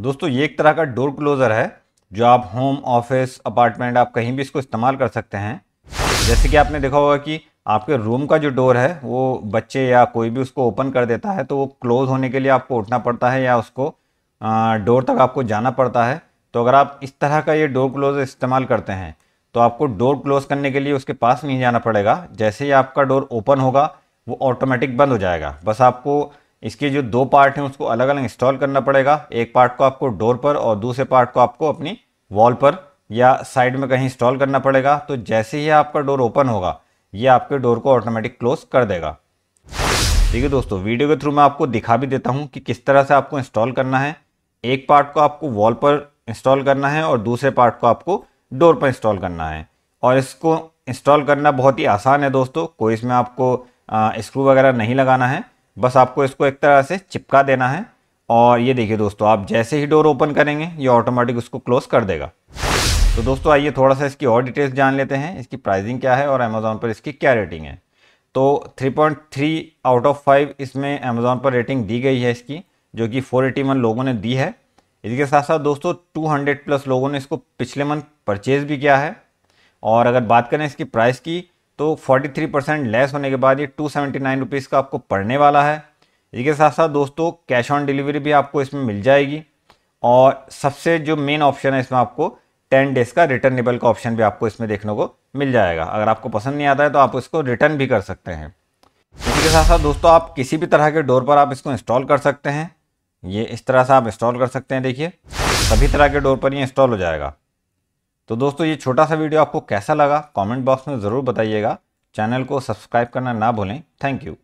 दोस्तों ये एक तरह का डोर क्लोज़र है जो आप होम ऑफिस अपार्टमेंट आप कहीं भी इसको इस्तेमाल कर सकते हैं जैसे कि आपने देखा होगा कि आपके रूम का जो डोर है वो बच्चे या कोई भी उसको ओपन कर देता है तो वो क्लोज़ होने के लिए आपको उठना पड़ता है या उसको डोर तक आपको जाना पड़ता है तो अगर आप इस तरह का ये डोर क्लोज इस्तेमाल करते हैं तो आपको डोर क्लोज़ करने के लिए उसके पास नहीं जाना पड़ेगा जैसे ही आपका डोर ओपन होगा वो ऑटोमेटिक बंद हो जाएगा बस आपको इसके जो दो पार्ट हैं उसको अलग अलग इंस्टॉल करना पड़ेगा एक पार्ट को आपको डोर पर और दूसरे पार्ट को आपको अपनी वॉल पर या साइड में कहीं इंस्टॉल करना पड़ेगा तो जैसे ही आपका डोर ओपन होगा ये आपके डोर को ऑटोमेटिक क्लोज कर देगा ठीक है दोस्तों वीडियो के थ्रू मैं आपको दिखा भी देता हूँ कि किस तरह से आपको इंस्टॉल करना है एक पार्ट को आपको वॉल पर इंस्टॉल करना है और दूसरे पार्ट को आपको डोर पर इंस्टॉल करना है और इसको इंस्टॉल करना बहुत ही आसान है दोस्तों कोई इसमें आपको स्क्रू वगैरह नहीं लगाना है बस आपको इसको एक तरह से चिपका देना है और ये देखिए दोस्तों आप जैसे ही डोर ओपन करेंगे ये ऑटोमेटिक उसको क्लोज कर देगा तो दोस्तों आइए थोड़ा सा इसकी और डिटेल्स जान लेते हैं इसकी प्राइसिंग क्या है और अमेज़ोन पर इसकी क्या रेटिंग है तो 3.3 आउट ऑफ 5 इसमें अमेज़ोन पर रेटिंग दी गई है इसकी जो कि 481 लोगों ने दी है इसके साथ साथ दोस्तों 200 प्लस लोगों ने इसको पिछले मंथ परचेज़ भी किया है और अगर बात करें इसकी प्राइस की तो 43 परसेंट लेस होने के बाद ये टू सेवेंटी नाइन रुपीज़ का आपको पड़ने वाला है इसके साथ साथ दोस्तों कैश ऑन डिलीवरी भी आपको इसमें मिल जाएगी और सबसे जो मेन ऑप्शन है इसमें आपको टेन डेज़ का रिटर्नेबल का ऑप्शन भी आपको इसमें देखने को मिल जाएगा अगर आपको पसंद नहीं आता है तो आप इसको रिटर्न भी कर सकते हैं इसी के साथ साथ दोस्तों आप किसी भी तरह के डोर पर आप इसको इंस्टॉल कर सकते हैं ये इस तरह से आप इंस्टॉल कर सकते हैं देखिए सभी तरह के डोर पर ये इंस्टॉल हो जाएगा तो दोस्तों ये छोटा सा वीडियो आपको कैसा लगा कमेंट बॉक्स में ज़रूर बताइएगा चैनल को सब्सक्राइब करना ना भूलें थैंक यू